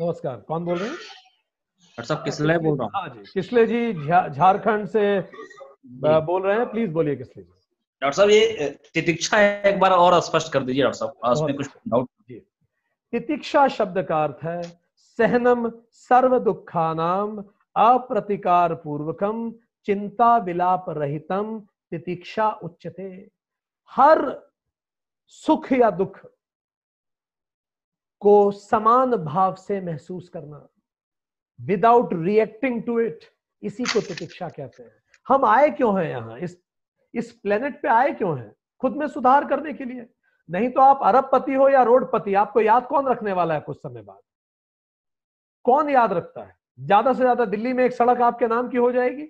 नमस्कार कौन बोल रहे हैं डॉक्टर किसले बोल रहा हूँ हाँ जी किसले जी झारखंड से बोल रहे हैं प्लीज बोलिए किसले जी डॉक्टर साहब ये तितिक्षा एक बार और स्पष्ट कर दीजिए डॉक्टर साहब उसमें कुछ डाउट अच्छा। तितिक्षा शब्द का अर्थ है सहनम सर्व दुखानाम अप्रतिकार पूर्वकम चिंता विलाप रहितम तितिक्षा उच्चते हर सुख या दुख को समान भाव से महसूस करना विदाउट रिएक्टिंग टू इट इसी को प्रतीक्षा कहते हैं हम आए क्यों हैं यहां इस इस प्लेनेट पे आए क्यों हैं खुद में सुधार करने के लिए नहीं तो आप अरब पति हो या रोड पति आपको याद कौन रखने वाला है कुछ समय बाद कौन याद रखता है ज्यादा से ज्यादा दिल्ली में एक सड़क आपके नाम की हो जाएगी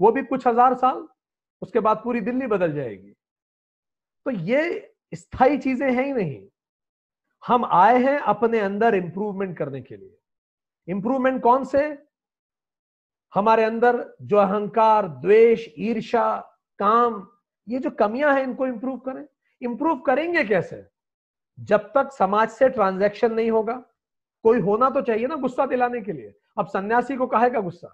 वो भी कुछ हजार साल उसके बाद पूरी दिल्ली बदल जाएगी तो ये स्थायी चीजें हैं ही नहीं हम आए हैं अपने अंदर इंप्रूवमेंट करने के लिए इंप्रूवमेंट कौन से हमारे अंदर जो अहंकार द्वेष ईर्षा काम ये जो कमियां हैं इनको इंप्रूव करें इंप्रूव करेंगे कैसे जब तक समाज से ट्रांजैक्शन नहीं होगा कोई होना तो चाहिए ना गुस्सा दिलाने के लिए अब सन्यासी को कहेगा गुस्सा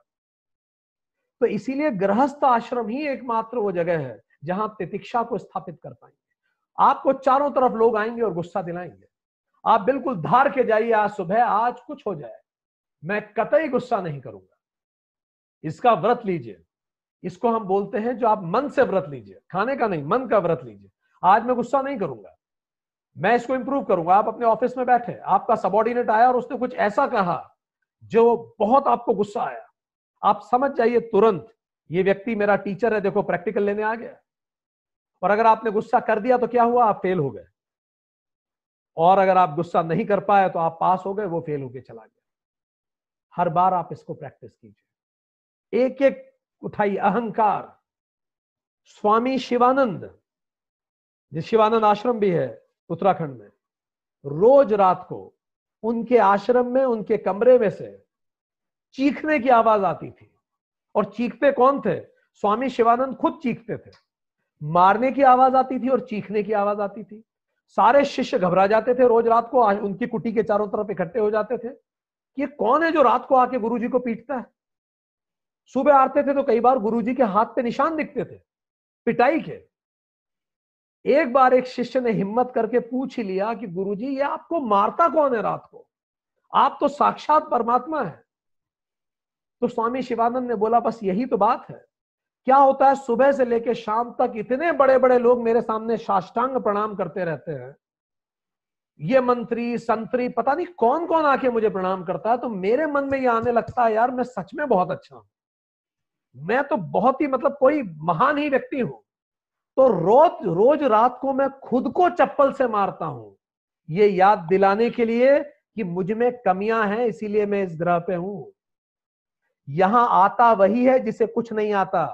तो इसीलिए गृहस्थ आश्रम ही एकमात्र वो जगह है जहां आप तितिक्षा को स्थापित कर पाएंगे आपको चारों तरफ लोग आएंगे और गुस्सा दिलाएंगे आप बिल्कुल धार के जाइए आज सुबह आज कुछ हो जाए मैं कतई गुस्सा नहीं करूंगा इसका व्रत लीजिए इसको हम बोलते हैं जो आप मन से व्रत लीजिए खाने का नहीं मन का व्रत लीजिए आज मैं गुस्सा नहीं करूंगा मैं इसको इंप्रूव करूंगा आप अपने ऑफिस में बैठे आपका सबॉर्डिनेट आया और उसने कुछ ऐसा कहा जो बहुत आपको गुस्सा आया आप समझ जाइए तुरंत ये व्यक्ति मेरा टीचर है देखो प्रैक्टिकल लेने आ गया और अगर आपने गुस्सा कर दिया तो क्या हुआ आप फेल हो गए और अगर आप गुस्सा नहीं कर पाए तो आप पास हो गए वो फेल होके चला गया हर बार आप इसको प्रैक्टिस कीजिए एक एक उठाई अहंकार स्वामी शिवानंद जिस शिवानंद आश्रम भी है उत्तराखंड में रोज रात को उनके आश्रम में उनके कमरे में से चीखने की आवाज आती थी और चीखते कौन थे स्वामी शिवानंद खुद चीखते थे मारने की आवाज आती थी और चीखने की आवाज आती थी सारे शिष्य घबरा जाते थे रोज रात को उनकी कुटी के चारों तरफ इकट्ठे हो जाते थे कि ये कौन है जो रात को आके जी को पीटता है सुबह आते थे तो कई बार जी के हाथ पे निशान दिखते थे पिटाई के एक बार एक शिष्य ने हिम्मत करके पूछ ही लिया कि गुरु जी ये आपको मारता कौन है रात को आप तो साक्षात परमात्मा है तो स्वामी शिवानंद ने बोला बस यही तो बात है क्या होता है सुबह से लेकर शाम तक इतने बड़े बड़े लोग मेरे सामने साष्टांग प्रणाम करते रहते हैं ये मंत्री संतरी पता नहीं कौन कौन आके मुझे प्रणाम करता है तो मेरे मन में ये आने लगता है यार मैं सच में बहुत अच्छा हूं मैं तो बहुत ही मतलब कोई महान ही व्यक्ति हूं तो रोज रोज रात को मैं खुद को चप्पल से मारता हूं ये याद दिलाने के लिए कि मुझ में कमियां हैं इसीलिए मैं इस ग्रह पे हूं यहां आता वही है जिसे कुछ नहीं आता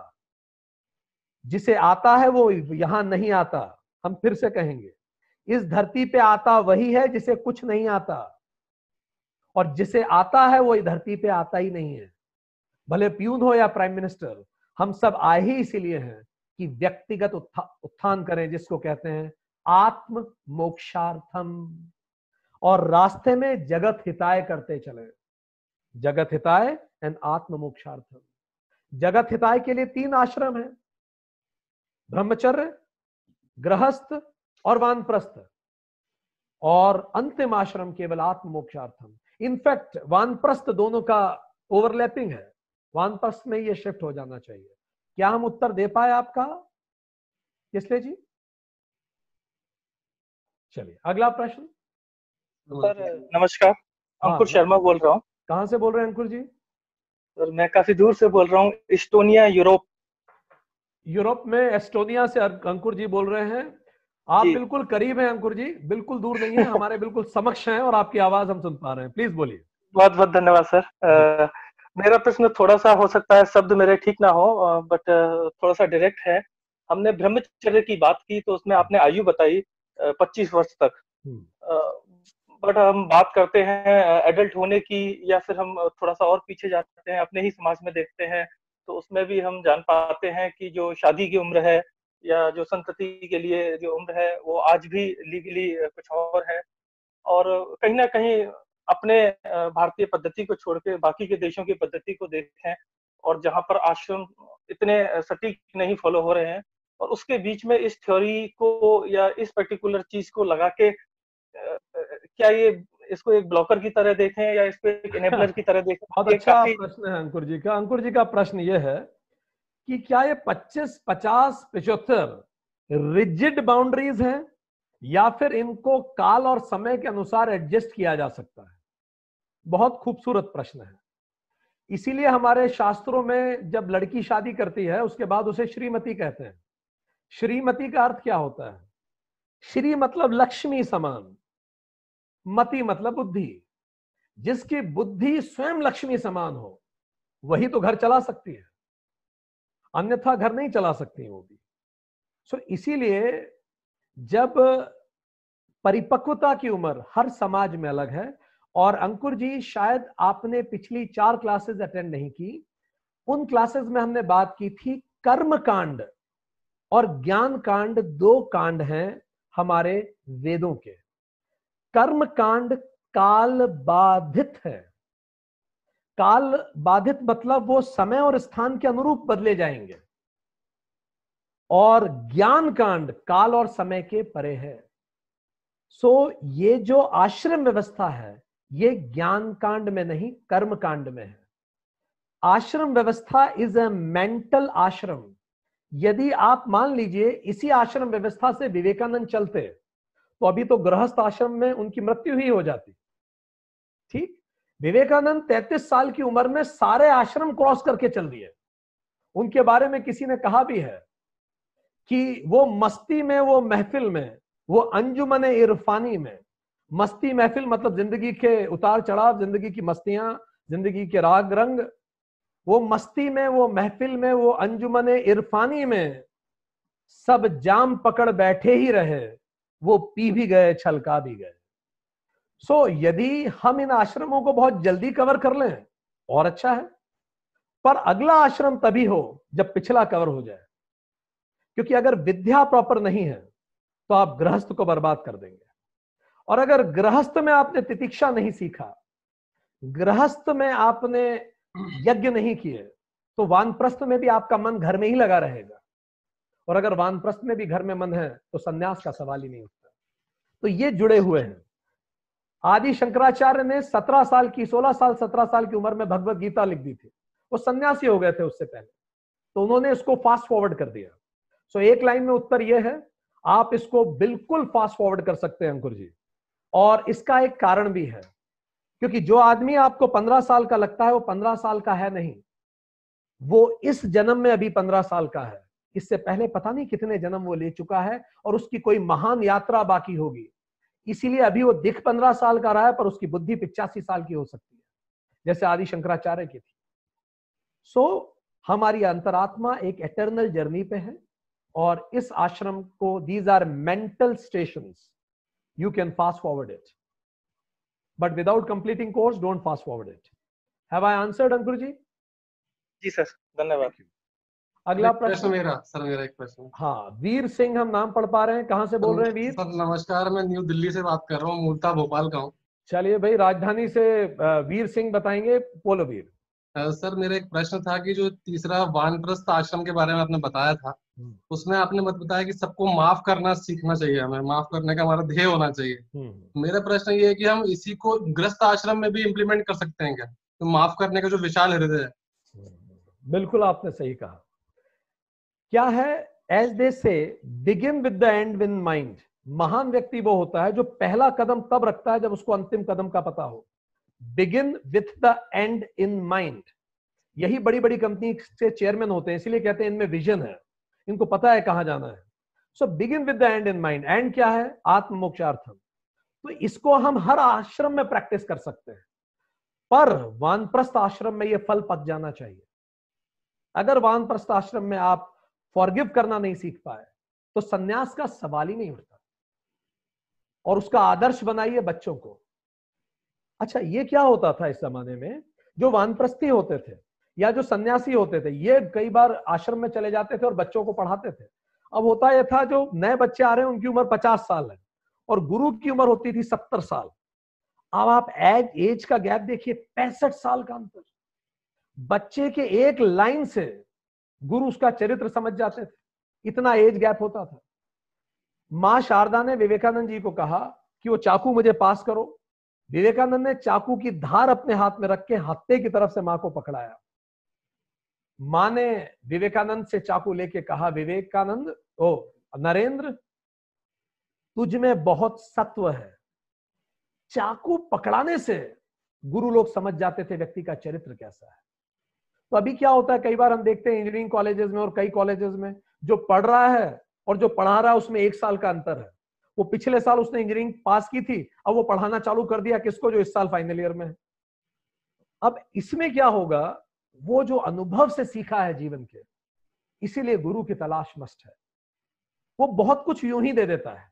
जिसे आता है वो यहां नहीं आता हम फिर से कहेंगे इस धरती पे आता वही है जिसे कुछ नहीं आता और जिसे आता है वो धरती पे आता ही नहीं है भले प्यून हो या प्राइम मिनिस्टर हम सब आए ही इसीलिए हैं कि व्यक्तिगत उत्था, उत्थान करें जिसको कहते हैं आत्म मोक्षार्थम और रास्ते में जगत हिताय करते चले जगत हिताय एंड आत्म मोक्षार्थम जगत हिताय के लिए तीन आश्रम है ब्रह्मचर्य गृहस्थ और वानप्रस्थ और अंतिम आश्रम केवल मोक्षार्थम इनफैक्ट वानप्रस्थ दोनों का ओवरलैपिंग है वानप्रस्थ में ये शिफ्ट हो जाना चाहिए क्या हम उत्तर दे पाए आपका इसलिए जी चलिए अगला प्रश्न सर नमस्कार हाँ, अंकुर शर्मा बोल रहा हूँ कहाँ से बोल रहे हैं अंकुर जी सर मैं काफी दूर से बोल रहा हूँ इस्टोनिया यूरोप यूरोप में एस्टोनिया से अं-, अंकुर जी बोल रहे हैं आप बिल्कुल करीब हैं अंकुर जी बिल्कुल दूर नहीं है हमारे बिल्कुल समक्ष हैं और आपकी आवाज हम सुन पा रहे हैं प्लीज बोलिए बहुत बहुत धन्यवाद सर आ, मेरा प्रश्न थोड़ा सा हो सकता है शब्द मेरे ठीक ना हो बट थोड़ा सा डायरेक्ट है हमने ब्रह्मचर्य की बात की तो उसमें आपने आयु बताई पच्चीस वर्ष तक बट हम्म। हम बात करते हैं एडल्ट होने की या फिर हम थोड़ा सा और पीछे जाते हैं अपने ही समाज में देखते हैं तो उसमें भी हम जान पाते हैं कि जो शादी की उम्र है या जो संतति के लिए जो उम्र है वो आज भी लीगली कुछ और है और कहीं ना कहीं अपने भारतीय पद्धति को छोड़ के बाकी के देशों की पद्धति को देखें और जहाँ पर आश्रम इतने सटीक नहीं फॉलो हो रहे हैं और उसके बीच में इस थ्योरी को या इस पर्टिकुलर चीज को लगा के क्या ये इसको एक ब्लॉकर की तरह देखें या इसको एक इनेबलर की तरह देखें बहुत अच्छा प्रश्न है अंकुर जी का अंकुर जी का प्रश्न ये है कि क्या ये 25, 50, पिछहत्तर रिजिड बाउंड्रीज हैं या फिर इनको काल और समय के अनुसार एडजस्ट किया जा सकता है बहुत खूबसूरत प्रश्न है इसीलिए हमारे शास्त्रों में जब लड़की शादी करती है उसके बाद उसे श्रीमती कहते हैं श्रीमती का अर्थ क्या होता है श्री मतलब लक्ष्मी समान मति मतलब बुद्धि जिसकी बुद्धि स्वयं लक्ष्मी समान हो वही तो घर चला सकती है अन्यथा घर नहीं चला सकती वो भी सो so, इसीलिए जब परिपक्वता की उम्र हर समाज में अलग है और अंकुर जी शायद आपने पिछली चार क्लासेस अटेंड नहीं की उन क्लासेस में हमने बात की थी कर्म कांड और ज्ञान कांड दो कांड हैं हमारे वेदों के कर्म कांड काल बाधित है काल बाधित मतलब वो समय और स्थान के अनुरूप बदले जाएंगे और ज्ञान कांड काल और समय के परे है सो ये जो आश्रम व्यवस्था है ये ज्ञान कांड में नहीं कर्म कांड में है आश्रम व्यवस्था इज अ मेंटल आश्रम यदि आप मान लीजिए इसी आश्रम व्यवस्था से विवेकानंद चलते तो अभी तो गृहस्थ आश्रम में उनकी मृत्यु ही हो जाती ठीक विवेकानंद तैतीस साल की उम्र में सारे आश्रम क्रॉस करके चल दिए उनके बारे में किसी ने कहा भी है कि वो मस्ती में वो महफिल में वो अंजुमन इरफानी में मस्ती महफिल मतलब जिंदगी के उतार चढ़ाव जिंदगी की मस्तियां जिंदगी के राग रंग वो मस्ती में वो महफिल में वो अंजुमन इरफानी में सब जाम पकड़ बैठे ही रहे वो पी भी गए छलका भी गए सो so, यदि हम इन आश्रमों को बहुत जल्दी कवर कर लें और अच्छा है पर अगला आश्रम तभी हो जब पिछला कवर हो जाए क्योंकि अगर विद्या प्रॉपर नहीं है तो आप गृहस्थ को बर्बाद कर देंगे और अगर गृहस्थ में आपने तितिक्षा नहीं सीखा गृहस्थ में आपने यज्ञ नहीं किए तो वानप्रस्थ में भी आपका मन घर में ही लगा रहेगा और अगर वानप्रस्थ में भी घर में मन है तो संन्यास का सवाल ही नहीं उठता तो ये जुड़े हुए हैं आदि शंकराचार्य ने सत्रह साल की सोलह साल सत्रह साल की उम्र में भगवत गीता लिख दी थी वो सन्यासी हो गए थे उससे पहले तो उन्होंने इसको फास्ट फॉरवर्ड कर दिया सो एक लाइन में उत्तर यह है आप इसको बिल्कुल फास्ट फॉरवर्ड कर सकते हैं अंकुर जी और इसका एक कारण भी है क्योंकि जो आदमी आपको पंद्रह साल का लगता है वो पंद्रह साल का है नहीं वो इस जन्म में अभी पंद्रह साल का है इससे पहले पता नहीं कितने जन्म वो ले चुका है और उसकी कोई महान यात्रा बाकी होगी इसीलिए अभी वो दिख पंद्रह साल का रहा है पर उसकी बुद्धि पिचासी साल की हो सकती है जैसे आदि शंकराचार्य की थी सो so, हमारी अंतरात्मा एक एटर्नल जर्नी पे है और इस आश्रम को these are mental station you can fast forward it but without completing course don't fast forward it have I answered Ankur ji जी सर धन्यवाद अगला प्रश्न मेरा सर मेरा एक प्रश्न हाँ वीर सिंह हम नाम पढ़ पा रहे हैं कहाँ से बोल रहे हैं वीर सर नमस्कार मैं न्यू दिल्ली से बात कर रहा हूँ मूलता भोपाल का हूँ चलिए भाई राजधानी से वीर सिंह बताएंगे बोलो वीर सर मेरा एक प्रश्न था कि जो तीसरा वानप्रस्थ आश्रम के बारे में आपने बताया था हम्म। उसमें आपने मत बताया कि सबको माफ करना सीखना चाहिए हमें माफ करने का हमारा ध्येय होना चाहिए हम्म। मेरा प्रश्न ये है कि हम इसी को ग्रस्त आश्रम में भी इम्प्लीमेंट कर सकते हैं क्या तो माफ करने का जो विशाल हृदय है हम्म। बिल्कुल आपने सही कहा क्या है as they say begin with the end in mind महान व्यक्ति वो होता है जो पहला कदम तब रखता है जब उसको अंतिम कदम का पता हो begin with the end in mind यही बड़ी बड़ी कंपनी के चेयरमैन होते हैं इसीलिए कहते हैं इनमें विजन है इनको पता है कहां जाना है so begin with the end in mind and क्या है आत्मोक्षार्थम तो इसको हम हर आश्रम में प्रैक्टिस कर सकते हैं पर वानप्रस्थ आश्रम में यह फल पक जाना चाहिए अगर वानप्रस्थ आश्रम में आप फॉरगिव करना नहीं सीख पाए तो सन्यास का सवाल ही नहीं उठता और उसका आदर्श बनाइए बच्चों को अच्छा ये क्या होता था इस जमाने में जो वानप्रस्थी होते थे या जो सन्यासी होते थे ये कई बार आश्रम में चले जाते थे और बच्चों को पढ़ाते थे अब होता यह था जो नए बच्चे आ रहे हैं उनकी उम्र पचास साल है और गुरु की उम्र होती थी सत्तर साल अब आप एज एज का गैप देखिए पैंसठ साल का अंतर बच्चे के एक लाइन से गुरु उसका चरित्र समझ जाते थे इतना एज गैप होता था मां शारदा ने विवेकानंद जी को कहा कि वो चाकू मुझे पास करो विवेकानंद ने चाकू की धार अपने हाथ में रख के हत्ते की तरफ से मां को पकड़ाया मां ने विवेकानंद से चाकू लेके कहा विवेकानंद ओ नरेंद्र तुझ में बहुत सत्व है चाकू पकड़ाने से गुरु लोग समझ जाते थे व्यक्ति का चरित्र कैसा है तो अभी क्या होता है कई बार हम देखते हैं इंजीनियरिंग कॉलेजेस में और कई कॉलेजेस में जो पढ़ रहा है और जो पढ़ा रहा है उसमें एक साल का अंतर है वो पिछले साल उसने इंजीनियरिंग पास की थी अब वो पढ़ाना चालू कर दिया किसको जो इस साल फाइनल ईयर में है अब इसमें क्या होगा वो जो अनुभव से सीखा है जीवन के इसीलिए गुरु की तलाश मस्ट है वो बहुत कुछ यूं ही दे देता है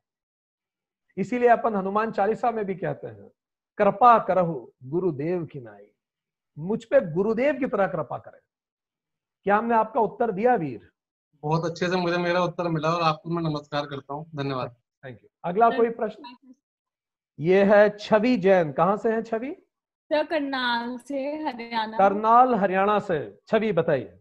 इसीलिए अपन हनुमान चालीसा में भी कहते हैं कृपा करहु गुरुदेव की नाई मुझ पे गुरुदेव की तरह कृपा करें क्या हमने आपका उत्तर दिया वीर बहुत अच्छे से मुझे मेरा उत्तर मिला और आपको मैं नमस्कार करता हूँ धन्यवाद थैंक यू अगला कोई प्रश्न ये है छवि जैन कहाँ से है छवि करनाल से हरियाणा करनाल हरियाणा से छवि बताइए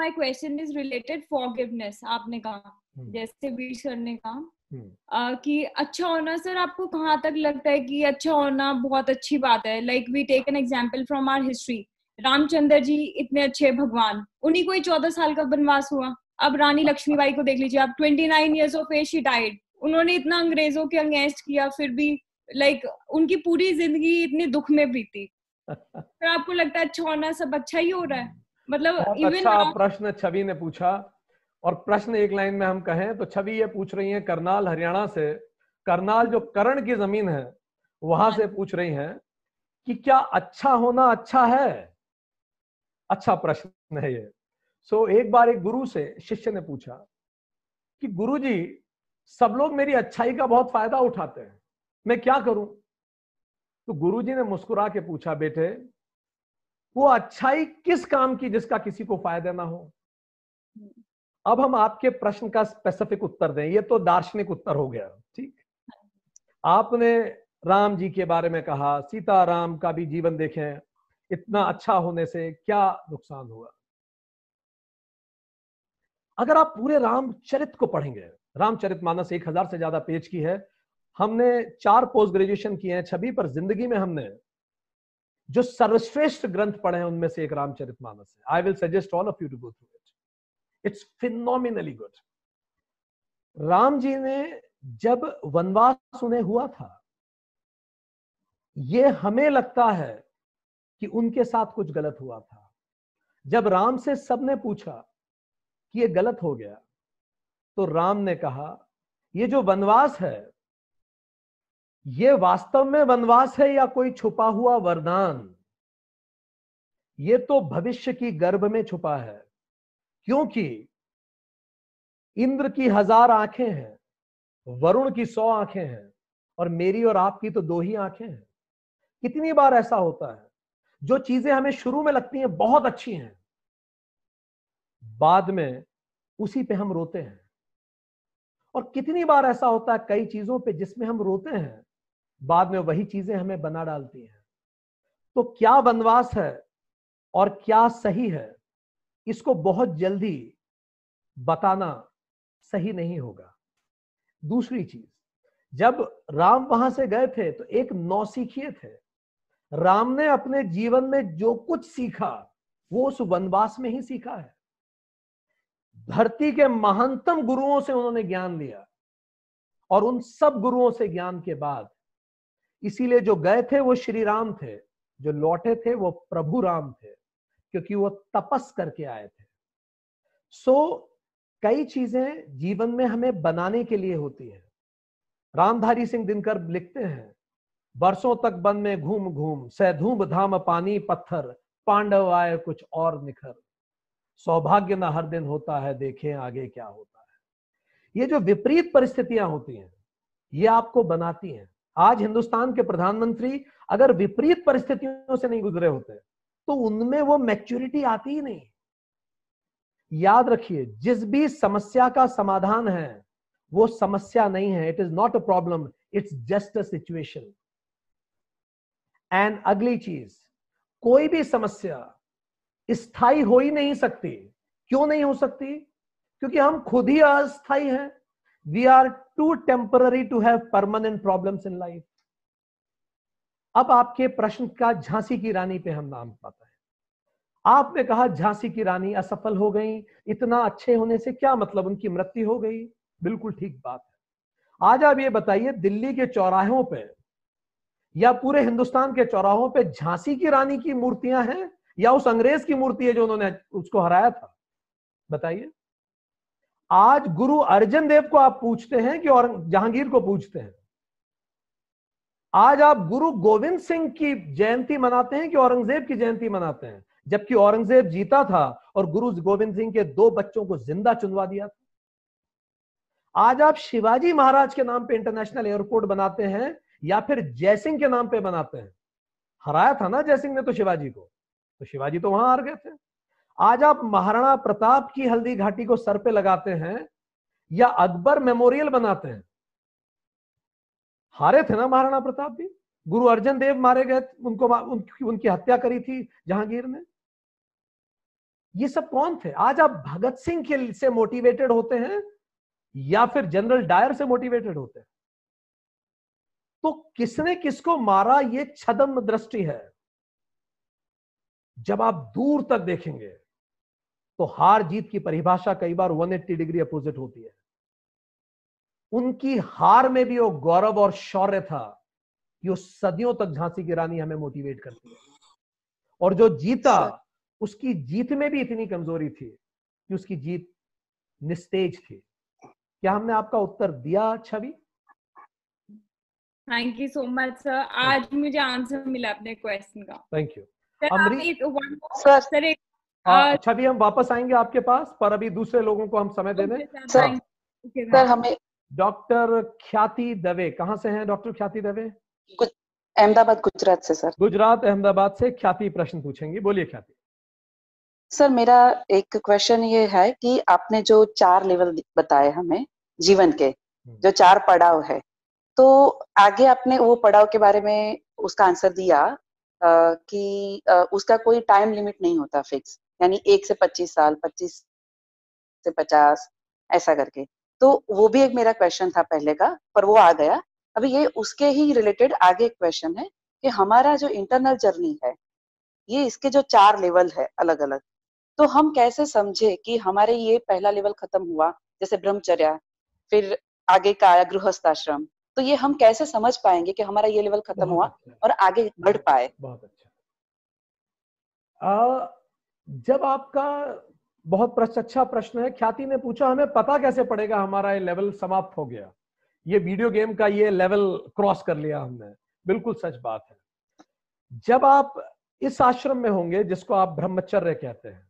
my question is related forgiveness आपने कहा हम्म। जैसे बीच करने का हम्म। कि अच्छा होना सर आपको कहाँ तक लगता है कि अच्छा होना बहुत अच्छी बात है like we take an example from our history Ramchandra ji इतने अच्छे भगवान उन्हीं को ही चौदह साल का वनवास हुआ अब रानी लक्ष्मीबाई को देख लीजिए आप twenty nine years of age she died उन्होंने इतना अंग्रेजों के अगेंस्ट किया फिर भी लाइक like, उनकी पूरी जिंदगी इतने दुख में बीती फिर आपको लगता है अच्छा होना सब अच्छा ही हो रहा है मतलब इवन अच्छा प्रश्न छवि ने पूछा और प्रश्न एक लाइन में हम कहें तो छवि ये पूछ रही है करनाल हरियाणा से करनाल जो करण की जमीन है वहां से पूछ रही है कि क्या अच्छा होना अच्छा है अच्छा प्रश्न है ये सो so, एक बार एक गुरु से शिष्य ने पूछा कि गुरु जी सब लोग मेरी अच्छाई का बहुत फायदा उठाते हैं मैं क्या करूं तो गुरु जी ने मुस्कुरा के पूछा बेटे वो अच्छाई किस काम की जिसका किसी को फायदा ना हो अब हम आपके प्रश्न का स्पेसिफिक उत्तर दें ये तो दार्शनिक उत्तर हो गया ठीक आपने राम जी के बारे में कहा सीता राम का भी जीवन देखें इतना अच्छा होने से क्या नुकसान हुआ अगर आप पूरे रामचरित को पढ़ेंगे रामचरित मानस एक हजार से ज्यादा पेज की है हमने चार पोस्ट ग्रेजुएशन किए हैं छवि पर जिंदगी में हमने जो सर्वश्रेष्ठ ग्रंथ पढ़े हैं उनमें से एक रामचरित मानस है I will suggest all of you to go through it's phenomenally good Ram ji ने जब वनवास उन्हें हुआ था ये हमें लगता है कि उनके साथ कुछ गलत हुआ था जब राम से सबने पूछा कि ये गलत हो गया तो राम ने कहा ये जो वनवास है ये वास्तव में वनवास है या कोई छुपा हुआ वरदान ये तो भविष्य की गर्भ में छुपा है क्योंकि इंद्र की हजार आंखें हैं वरुण की सौ आंखें हैं और मेरी और आपकी तो दो ही आंखें हैं कितनी बार ऐसा होता है जो चीजें हमें शुरू में लगती हैं बहुत अच्छी हैं बाद में उसी पे हम रोते हैं और कितनी बार ऐसा होता है कई चीजों पे जिसमें हम रोते हैं बाद में वही चीजें हमें बना डालती हैं तो क्या वनवास है और क्या सही है इसको बहुत जल्दी बताना सही नहीं होगा दूसरी चीज जब राम वहां से गए थे तो एक सीखिए थे राम ने अपने जीवन में जो कुछ सीखा वो उस वनवास में ही सीखा है धरती के महानतम गुरुओं से उन्होंने ज्ञान लिया और उन सब गुरुओं से ज्ञान के बाद इसीलिए जो गए थे वो श्री राम थे जो लौटे थे वो प्रभु राम थे क्योंकि वो तपस करके आए थे सो so, कई चीजें जीवन में हमें बनाने के लिए होती है रामधारी सिंह दिनकर लिखते हैं बरसों तक वन में घूम घूम सैधूम धाम पानी पत्थर पांडव आए कुछ और निखर सौभाग्य ना हर दिन होता है देखें आगे क्या होता है ये जो विपरीत परिस्थितियां होती हैं ये आपको बनाती हैं आज हिंदुस्तान के प्रधानमंत्री अगर विपरीत परिस्थितियों से नहीं गुजरे होते तो उनमें वो मैच्योरिटी आती ही नहीं याद रखिए जिस भी समस्या का समाधान है वो समस्या नहीं है it is not a problem it's just a situation and अगली चीज कोई भी समस्या स्थाई हो ही नहीं सकती क्यों नहीं हो सकती क्योंकि हम खुद ही अस्थायी हैं we are too temporary to have permanent problems in life अब आपके प्रश्न का झांसी की रानी पे हम नाम पाता है आपने कहा झांसी की रानी असफल हो गई इतना अच्छे होने से क्या मतलब उनकी मृत्यु हो गई बिल्कुल ठीक बात है आज आप ये बताइए दिल्ली के चौराहों पे या पूरे हिंदुस्तान के चौराहों पे झांसी की रानी की मूर्तियां हैं या उस अंग्रेज की मूर्ति है जो उन्होंने उसको हराया था बताइए आज गुरु अर्जन देव को आप पूछते हैं कि और जहांगीर को पूछते हैं आज आप गुरु गोविंद सिंह की जयंती मनाते हैं कि औरंगजेब की जयंती मनाते हैं जबकि औरंगजेब जीता था और गुरु गोविंद सिंह के दो बच्चों को जिंदा चुनवा दिया था आज आप शिवाजी महाराज के नाम पे इंटरनेशनल एयरपोर्ट बनाते हैं या फिर जयसिंह के नाम पे बनाते हैं हराया था ना जयसिंह ने तो शिवाजी को तो शिवाजी तो वहां हार गए थे आज आप महाराणा प्रताप की हल्दी घाटी को सर पे लगाते हैं या अकबर मेमोरियल बनाते हैं हारे थे ना महाराणा प्रताप भी गुरु अर्जन देव मारे गए उनको उनकी, उनकी हत्या करी थी जहांगीर ने ये सब कौन थे आज आप भगत सिंह के से मोटिवेटेड होते हैं या फिर जनरल डायर से मोटिवेटेड होते हैं तो किसने किसको मारा ये छदम दृष्टि है जब आप दूर तक देखेंगे तो हार जीत की परिभाषा कई बार 180 डिग्री अपोजिट होती है उनकी हार में भी वो गौरव और शौर्य था कि वो सदियों तक झांसी की रानी हमें मोटिवेट करती है और जो जीता उसकी जीत में भी इतनी कमजोरी थी कि उसकी जीत निस्तेज थी क्या हमने आपका उत्तर दिया Chhavi thank you so much sir आज मुझे आंसर मिला अपने क्वेश्चन का थैंक यू छवि हम वापस आएंगे आपके पास पर अभी दूसरे लोगों को हम समय दे दें सर हमें डॉक्टर ख्याति दवे कहाँ से हैं डॉक्टर ख्याति दवे अहमदाबाद गुजरात से सर गुजरात अहमदाबाद से ख्याति प्रश्न पूछेंगे बोलिए ख्याति सर मेरा एक क्वेश्चन ये है कि आपने जो चार लेवल बताए हमें जीवन के हम्म। जो चार पड़ाव है तो आगे आपने वो पड़ाव के बारे में उसका आंसर दिया आ, कि आ, उसका कोई टाइम लिमिट नहीं होता फिक्स यानी एक से पच्चीस साल पच्चीस से पचास ऐसा करके तो वो भी एक मेरा क्वेश्चन था पहले का पर वो आ गया अभी ये उसके ही रिलेटेड आगे एक क्वेश्चन है कि हमारा जो इंटरनल जर्नी है ये इसके जो चार लेवल है अलग अलग तो हम कैसे समझे कि हमारे ये पहला लेवल खत्म हुआ जैसे ब्रह्मचर्या फिर आगे का गृहस्थ आश्रम तो ये हम कैसे समझ पाएंगे कि हमारा ये लेवल खत्म हुआ अच्छा। और आगे बढ़ पाए बहुत अच्छा आ, जब आपका बहुत अच्छा प्रश्न है ख्याति ने पूछा हमें पता कैसे पड़ेगा हमारा ये लेवल समाप्त हो गया ये वीडियो गेम का ये लेवल क्रॉस कर लिया हमने बिल्कुल सच बात है जब आप इस आश्रम में होंगे जिसको आप ब्रह्मचर्य कहते हैं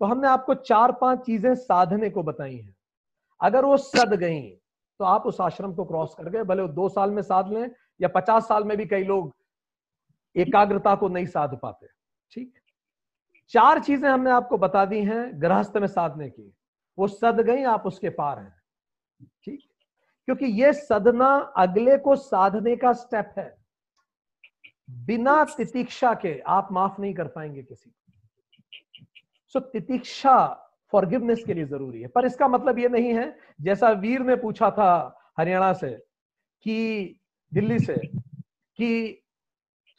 तो हमने आपको चार पांच चीजें साधने को बताई हैं अगर वो सद गई तो आप उस आश्रम को क्रॉस कर गए भले वो दो साल में साध लें या पचास साल में भी कई लोग एकाग्रता को नहीं साध पाते चार चीजें हमने आपको बता दी हैं गृहस्थ में साधने की वो सद गई आप उसके पार हैं ठीक क्योंकि ये सदना अगले को साधने का स्टेप है बिना तितिक्षा के आप माफ नहीं कर पाएंगे किसी को सो तितिक्षा फॉरगिवनेस के लिए जरूरी है पर इसका मतलब ये नहीं है जैसा वीर ने पूछा था हरियाणा से कि दिल्ली से कि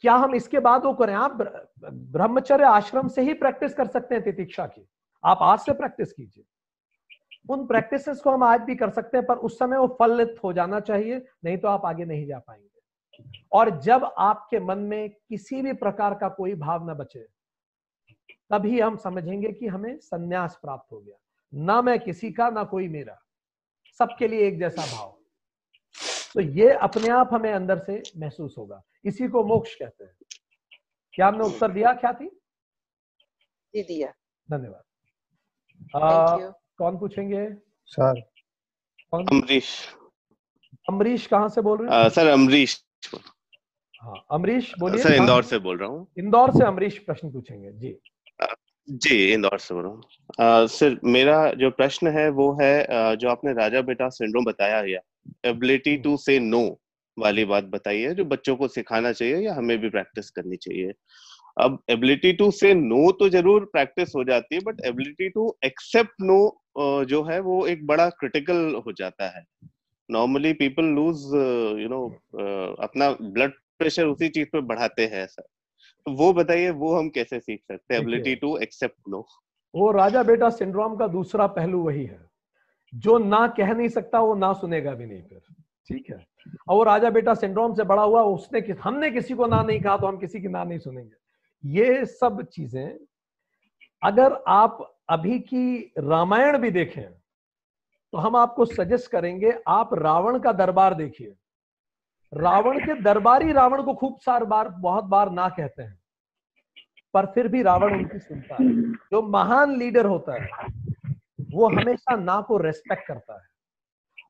क्या हम इसके बाद वो करें आप ब्रह्मचर्य आश्रम से ही प्रैक्टिस कर सकते हैं तितिक्षा की आप आज से प्रैक्टिस कीजिए उन प्रैक्टिस को हम आज भी कर सकते हैं पर उस समय वो फलित हो जाना चाहिए नहीं तो आप आगे नहीं जा पाएंगे और जब आपके मन में किसी भी प्रकार का कोई भाव ना बचे तभी हम समझेंगे कि हमें संन्यास प्राप्त हो गया ना मैं किसी का ना कोई मेरा सबके लिए एक जैसा भाव तो ये अपने आप हमें अंदर से महसूस होगा इसी को मोक्ष कहते हैं क्या हमने उत्तर दिया क्या थी जी दिया धन्यवाद कौन पूछेंगे सर कौन अमरीश अमरीश कहाँ से बोल रहे हैं सर अमरीश हाँ अमरीश बोलिए सर इंदौर से बोल रहा हूँ इंदौर से अमरीश प्रश्न पूछेंगे जी जी इंदौर से बोल रहा हूँ सर मेरा जो प्रश्न है वो है जो आपने राजा बेटा सिंड्रोम बताया गया एबिलिटी टू से नो वाली बात बताई है जो बच्चों को सिखाना चाहिए या हमें भी प्रैक्टिस करनी चाहिए अब एबिलिटी टू से नो तो जरूर प्रैक्टिस हो जाती है but ability to accept no जो है वो एक बड़ा क्रिटिकल हो जाता है normally people lose you know अपना ब्लड प्रेशर उसी चीज पे बढ़ाते हैं सर तो वो बताइए वो हम कैसे सीख सकते हैं एबिलिटी टू एक्सेप्ट नो वो राजा बेटा सिंड्रोम का दूसरा पहलू वही है जो ना कह नहीं सकता वो ना सुनेगा भी नहीं फिर ठीक है और वो राजा बेटा सिंड्रोम से बड़ा हुआ उसने कि, हमने किसी को ना नहीं कहा तो हम किसी की ना नहीं सुनेंगे ये सब चीजें अगर आप अभी की रामायण भी देखें तो हम आपको सजेस्ट करेंगे आप रावण का दरबार देखिए रावण के दरबारी रावण को खूब सार बार बहुत बार ना कहते हैं पर फिर भी रावण उनकी सुनता है जो महान लीडर होता है वो हमेशा ना को रेस्पेक्ट करता है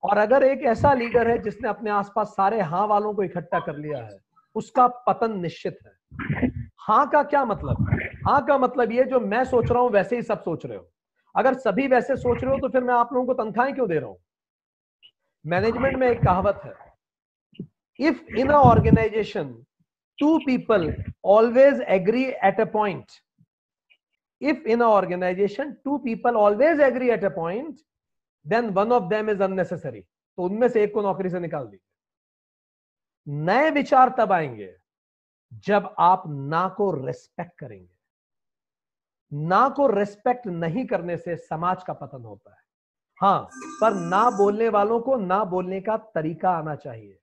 और अगर एक ऐसा लीडर है जिसने अपने आसपास सारे हाँ वालों को इकट्ठा कर लिया है उसका पतन निश्चित है हाँ का क्या मतलब हाँ का मतलब ये जो मैं सोच रहा हूं वैसे ही सब सोच रहे हो अगर सभी वैसे सोच रहे हो तो फिर मैं आप लोगों को तनख्वाहें क्यों दे रहा हूं मैनेजमेंट में एक कहावत है if in a organization two people always agree at a point if in organization two people always agree at a point then one of them is unnecessary तो उनमें से एक को नौकरी से निकाल दीजिए नए विचार तब आएंगे जब आप ना को रेस्पेक्ट करेंगे ना को रेस्पेक्ट नहीं करने से समाज का पतन होता है हाँ पर ना बोलने वालों को ना बोलने का तरीका आना चाहिए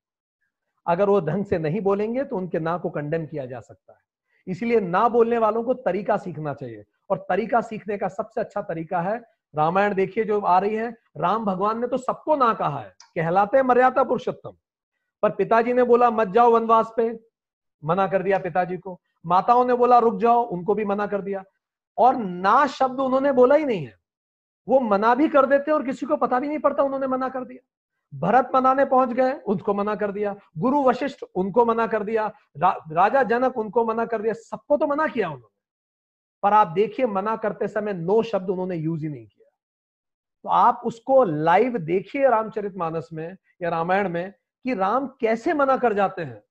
अगर वो ढंग से नहीं बोलेंगे तो उनके ना को कंडेम किया जा सकता है इसलिए ना बोलने वालों को तरीका सीखना चाहिए और तरीका सीखने का सबसे अच्छा तरीका है रामायण देखिए जो आ रही है राम भगवान ने तो सबको ना कहा है कहलाते हैं मर्यादा पुरुषोत्तम पर पिताजी ने बोला मत जाओ वनवास पे मना कर दिया पिताजी को माताओं ने बोला रुक जाओ उनको भी मना कर दिया और ना शब्द उन्होंने बोला ही नहीं है वो मना भी कर देते और किसी को पता भी नहीं पड़ता उन्होंने मना कर दिया भरत मनाने पहुंच गए उनको मना कर दिया गुरु वशिष्ठ उनको मना कर दिया रा, राजा जनक उनको मना कर दिया सबको तो मना किया उन्होंने पर आप देखिए मना करते समय नो शब्द उन्होंने यूज ही नहीं किया तो आप उसको लाइव देखिए रामचरित मानस में या रामायण में कि राम कैसे मना कर जाते हैं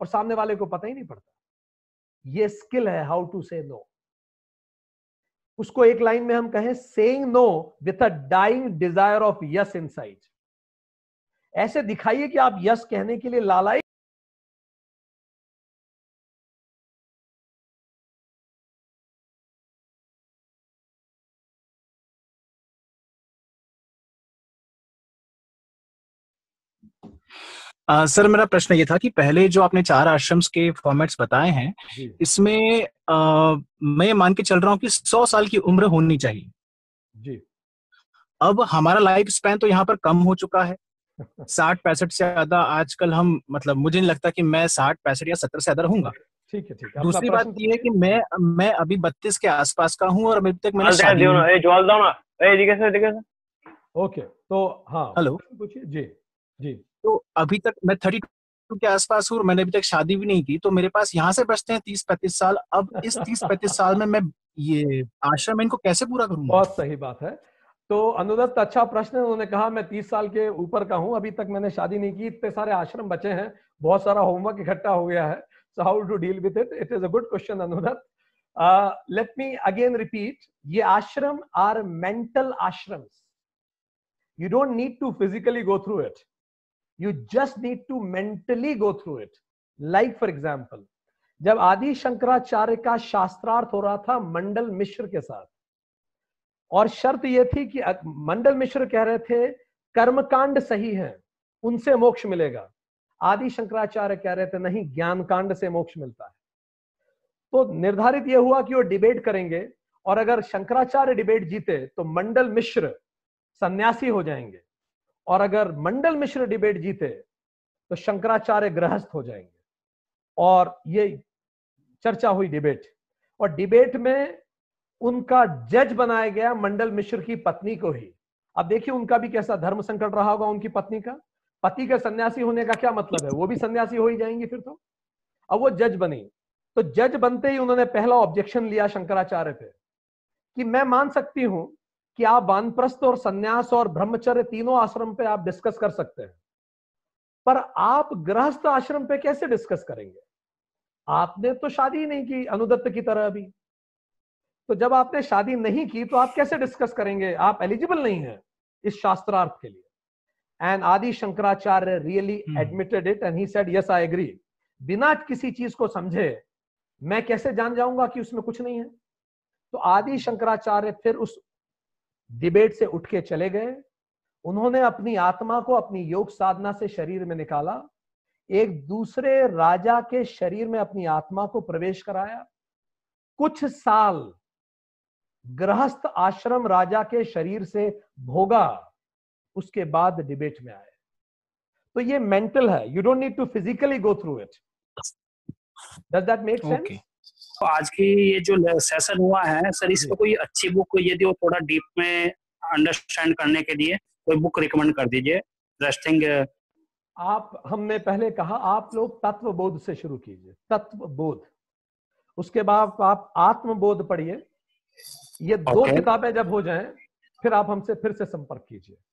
और सामने वाले को पता ही नहीं पड़ता ये स्किल है हाउ टू से नो उसको एक लाइन में हम कहें saying no with a dying desire of yes इन ऐसे दिखाइए कि आप यस कहने के लिए लालाई आ, सर मेरा प्रश्न ये था कि पहले जो आपने चार आश्रम्स के फॉर्मेट्स बताए हैं इसमें आ, मैं मान के चल रहा हूँ कि सौ साल की उम्र होनी चाहिए जी अब हमारा लाइफ स्पैन तो यहाँ पर कम हो चुका है साठ पैंसठ से ज्यादा आजकल हम मतलब मुझे नहीं लगता कि मैं साठ पैंसठ या सत्तर से ज्यादा रहूंगा ठीक है ठीक है दूसरी बात ये है कि मैं मैं अभी बत्तीस के आसपास का हूँ और अभी तक मैंने हाँ, ओके तो हाँ हेलो जी जी तो अभी तक मैं थर्टी टू के आसपास हूँ मैंने अभी तक शादी भी नहीं की तो मेरे पास यहाँ से बचते हैं तीस पैंतीस साल अब इस तीस पैंतीस साल में मैं ये आश्रम इनको कैसे पूरा करूंगा बहुत सही बात है तो अनुदत्त अच्छा प्रश्न है उन्होंने कहा मैं तीस साल के ऊपर का हूँ अभी तक मैंने शादी नहीं की इतने सारे आश्रम बचे हैं बहुत सारा होमवर्क इकट्ठा हो गया है so how to deal with it it is a good question Anudatt let me again repeat ये ashram are mental ashram you don't need to physically go through it you just need to mentally go through it like for example जब आदि शंकराचार्य का शास्त्रार्थ हो रहा था मंडल मिश्र के साथ और शर्त यह थी कि मंडल मिश्र कह रहे थे कर्मकांड सही है उनसे मोक्ष मिलेगा आदि शंकराचार्य कह रहे थे नहीं ज्ञान कांड से मोक्ष मिलता है तो निर्धारित यह हुआ कि वो डिबेट करेंगे और अगर शंकराचार्य डिबेट जीते तो मंडल मिश्र सन्यासी हो जाएंगे और अगर मंडल मिश्र डिबेट जीते तो शंकराचार्य गृहस्थ हो जाएंगे और ये चर्चा हुई डिबेट और डिबेट में उनका जज बनाया गया मंडल मिश्र की पत्नी को ही अब देखिए उनका भी कैसा धर्म संकट रहा होगा उनकी पत्नी का पति के सन्यासी होने का क्या मतलब है वो भी सन्यासी हो ही जाएंगे फिर तो अब वो जज बनी तो जज बनते ही उन्होंने पहला ऑब्जेक्शन लिया शंकराचार्य पे कि मैं मान सकती हूं कि आप वानप्रस्थ और संन्यास और ब्रह्मचर्य तीनों आश्रम पे आप डिस्कस कर सकते हैं पर आप गृहस्थ आश्रम पे कैसे डिस्कस करेंगे आपने तो शादी नहीं की अनुदत्त की तरह अभी तो जब आपने शादी नहीं की तो आप कैसे डिस्कस करेंगे आप एलिजिबल नहीं है इस शास्त्रार्थ के लिए and Adi Shankaracharya really admitted it and he said yes I agree बिना किसी चीज को समझे मैं कैसे जान जाऊंगा कि उसमें कुछ नहीं है तो आदि शंकराचार्य फिर उस डिबेट से उठ के चले गए उन्होंने अपनी आत्मा को अपनी योग साधना से शरीर में निकाला एक दूसरे राजा के शरीर में अपनी आत्मा को प्रवेश कराया कुछ साल गृहस्थ आश्रम राजा के शरीर से भोगा उसके बाद डिबेट में आए तो ये मेंटल है you don't need to physically go through it does that make sense तो आज की ये जो सेशन हुआ है सर इस कोई अच्छी बुक यदि वो थोड़ा डीप में अंडरस्टैंड करने के लिए कोई बुक रिकमेंड कर दीजिए इंटरेस्टिंग आप हमने पहले कहा आप लोग तत्व बोध से शुरू कीजिए तत्व बोध उसके बाद आप आत्मबोध पढ़िए ये okay. दो किताबें जब हो जाएं फिर आप हमसे फिर से संपर्क कीजिए